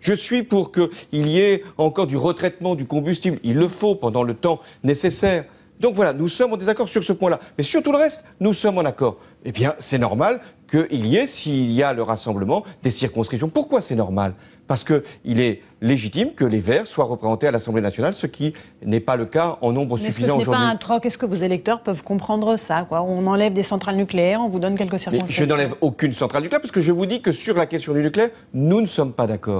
Je suis pour qu'il y ait encore du retraitement du combustible. Il le faut pendant le temps nécessaire. Donc voilà, nous sommes en désaccord sur ce point-là. Mais sur tout le reste, nous sommes en accord. Eh bien, c'est normal qu'il y ait, s'il y a le rassemblement, des circonscriptions. Pourquoi c'est normal Parce qu'il est légitime que les Verts soient représentés à l'Assemblée nationale, ce qui n'est pas le cas en nombre suffisant aujourd'hui. Est-ce que ce n'est pas un troc Est-ce que vos électeurs peuvent comprendre ça On enlève des centrales nucléaires, on vous donne quelques circonscriptions. je n'enlève aucune centrale nucléaire, parce que je vous dis que sur la question du nucléaire, nous ne sommes pas d'accord.